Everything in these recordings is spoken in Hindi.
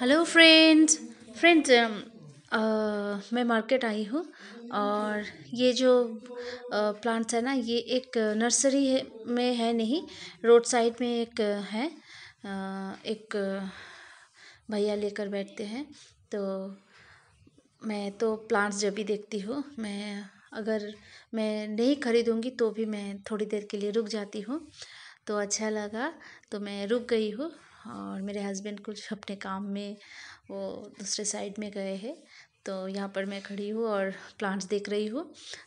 हेलो फ्रेंड्स फ्रेंड्स मैं मार्केट आई हूँ और ये जो प्लांट्स uh, है ना ये एक नर्सरी है में है नहीं रोड साइड में एक है uh, एक भैया लेकर बैठते हैं तो मैं तो प्लांट्स जब भी देखती हूँ मैं अगर मैं नहीं खरीदूँगी तो भी मैं थोड़ी देर के लिए रुक जाती हूँ तो अच्छा लगा तो मैं रुक गई हूँ और मेरे हस्बैंड कुछ अपने काम में वो दूसरे साइड में गए हैं तो यहाँ पर मैं खड़ी हूँ और प्लांट्स देख रही हूँ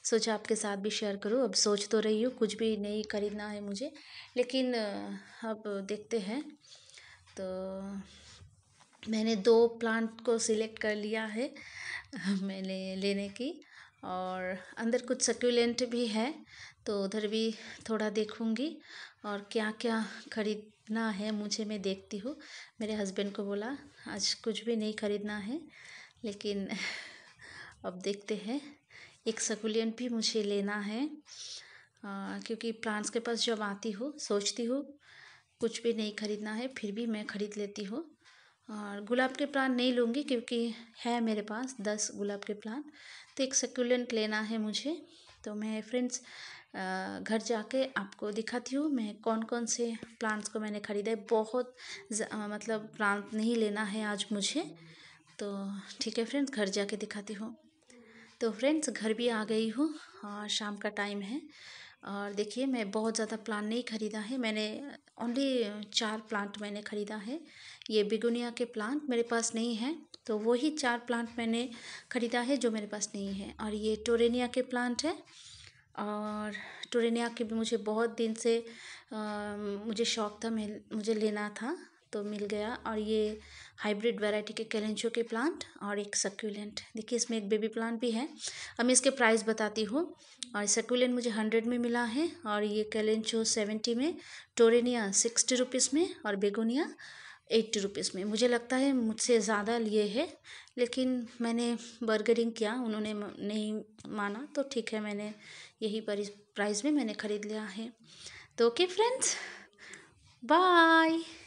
सोचा आपके साथ भी शेयर करूँ अब सोच तो रही हूँ कुछ भी नहीं खरीदना है मुझे लेकिन अब देखते हैं तो मैंने दो प्लांट को सिलेक्ट कर लिया है मैंने लेने की और अंदर कुछ सक्यूलेंट भी है तो उधर भी थोड़ा देखूँगी और क्या क्या खरीदना है मुझे मैं देखती हूँ मेरे हस्बैंड को बोला आज कुछ भी नहीं खरीदना है लेकिन अब देखते हैं एक सकुलेंट भी मुझे लेना है आ, क्योंकि प्लांट्स के पास जब आती हूँ सोचती हूँ कुछ भी नहीं खरीदना है फिर भी मैं ख़रीद लेती हूँ और गुलाब के प्लांट नहीं लूँगी क्योंकि है मेरे पास दस गुलाब के प्लांट तो एक सेक्यूलेंट लेना है मुझे तो मैं फ्रेंड्स घर जाके आपको दिखाती हूँ मैं कौन कौन से प्लांट्स को मैंने ख़रीदा है बहुत मतलब प्लांट नहीं लेना है आज मुझे तो ठीक है फ्रेंड्स घर जाके दिखाती हूँ तो फ्रेंड्स घर भी आ गई हूँ और शाम का टाइम है और देखिए मैं बहुत ज़्यादा प्लांट नहीं ख़रीदा है मैंने ओनली चार प्लांट मैंने ख़रीदा है ये बिगुनिया के प्लांट मेरे पास नहीं है तो वही चार प्लांट मैंने ख़रीदा है जो मेरे पास नहीं है और ये टोरेनिया के प्लांट है और टोरेनिया के भी मुझे बहुत दिन से मुझे शौक़ था मैं मुझे लेना था तो मिल गया और ये हाइब्रिड वैरायटी के कैलेंचो के प्लांट और एक सक्यूलेंट देखिए इसमें एक बेबी प्लांट भी है अब मैं इसके प्राइस बताती हूँ और सक्यूलेंट मुझे हंड्रेड में मिला है और ये कैलेंचो सेवेंटी में टोरेनिया सिक्सटी रुपीज़ में और बेगोनिया एट्टी रुपीज़ में मुझे लगता है मुझसे ज़्यादा लिए है लेकिन मैंने बर्गरिंग किया उन्होंने नहीं माना तो ठीक है मैंने यही प्राइस में मैंने ख़रीद लिया है तो ओके फ्रेंड्स बाय